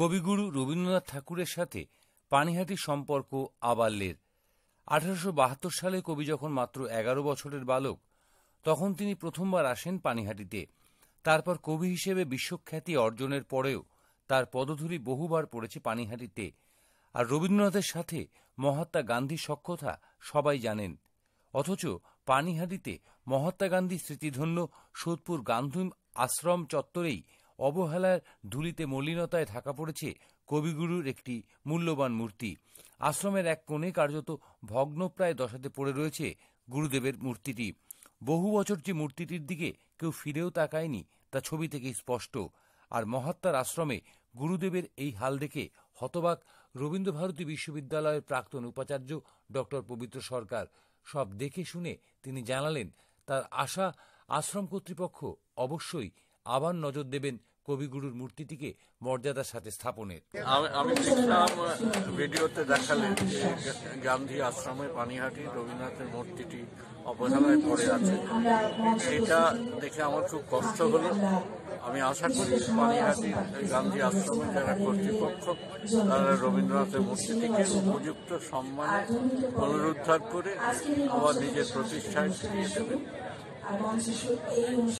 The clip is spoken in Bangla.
কবিগুরু রবীন্দ্রনাথ ঠাকুরের সাথে পানিহাটির সম্পর্ক আবাল্যের আঠারোশো বাহাত্তর সালে কবি যখন মাত্র এগারো বছরের বালক তখন তিনি প্রথমবার আসেন পানিহাটিতে তারপর কবি হিসেবে বিশ্বখ্যাতি অর্জনের পরেও তার পদধূলি বহুবার পড়েছে পানিহাটিতে আর রবীন্দ্রনাথের সাথে মহাত্মা গান্ধীর সক্ষতা সবাই জানেন অথচ পানিহাটিতে মহাত্মা গান্ধী স্মৃতিধন্য সোদপুর গান্ধী আশ্রম চত্বরেই অবহেলার ধুলিতে মলিনতায় ঢাকা পড়েছে কবিগুরুর একটি মূল্যবান মূর্তি আশ্রমের এক কোণে কার্যত ভগ্নপ্রায় দশাতে পড়ে রয়েছে গুরুদেবের মূর্তিটি বহু বছর যে মূর্তিটির দিকে কেউ ফিরেও তাকায়নি তা ছবি থেকে স্পষ্ট আর মহাত্মার আশ্রমে গুরুদেবের এই হাল দেখে হতবাক রবীন্দ্রভারতী বিশ্ববিদ্যালয়ের প্রাক্তন উপাচার্য ডক্টর পবিত্র সরকার সব দেখে শুনে তিনি জানালেন তার আশা আশ্রম কর্তৃপক্ষ অবশ্যই আবার নজর দেবেন কবিগুরুর মূর্তিটিকে মর্যাদার সাথে স্থাপনের আমি দেখলাম ভিডিওতে দেখালেন গান্ধী আশ্রমে পানিহাটি রবীন্দ্রনাথের মূর্তিটি অবহেলায় পড়ে আছে এটা দেখে আমার খুব কষ্ট হল আমি আশা করি পানিহাটি গান্ধী আশ্রমে যারা কর্তৃপক্ষ তারা রবীন্দ্রনাথের মূর্তিটিকে উপযুক্ত সম্মানে পুনরুদ্ধার করে আবার নিজের প্রতিষ্ঠায় ফিরিয়ে দেবেন